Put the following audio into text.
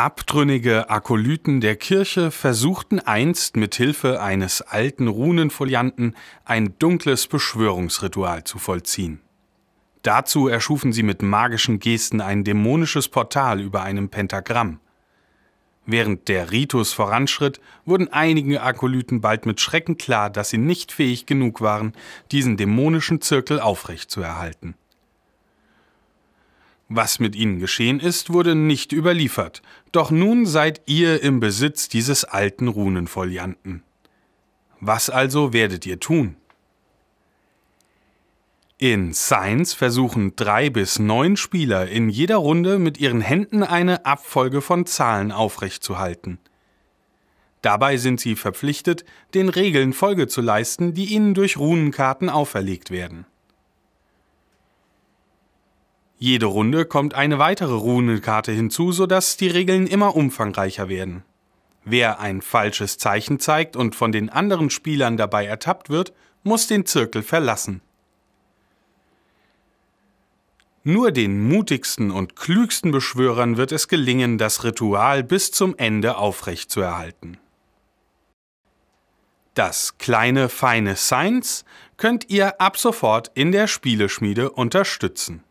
Abtrünnige Akolyten der Kirche versuchten einst mit Hilfe eines alten Runenfolianten ein dunkles Beschwörungsritual zu vollziehen. Dazu erschufen sie mit magischen Gesten ein dämonisches Portal über einem Pentagramm. Während der Ritus voranschritt, wurden einigen Akolyten bald mit Schrecken klar, dass sie nicht fähig genug waren, diesen dämonischen Zirkel aufrechtzuerhalten. Was mit ihnen geschehen ist, wurde nicht überliefert, doch nun seid ihr im Besitz dieses alten Runenfolianten. Was also werdet ihr tun? In Science versuchen drei bis neun Spieler in jeder Runde mit ihren Händen eine Abfolge von Zahlen aufrechtzuhalten. Dabei sind sie verpflichtet, den Regeln Folge zu leisten, die ihnen durch Runenkarten auferlegt werden. Jede Runde kommt eine weitere Runenkarte hinzu, sodass die Regeln immer umfangreicher werden. Wer ein falsches Zeichen zeigt und von den anderen Spielern dabei ertappt wird, muss den Zirkel verlassen. Nur den mutigsten und klügsten Beschwörern wird es gelingen, das Ritual bis zum Ende aufrechtzuerhalten. Das kleine feine Science könnt ihr ab sofort in der Spieleschmiede unterstützen.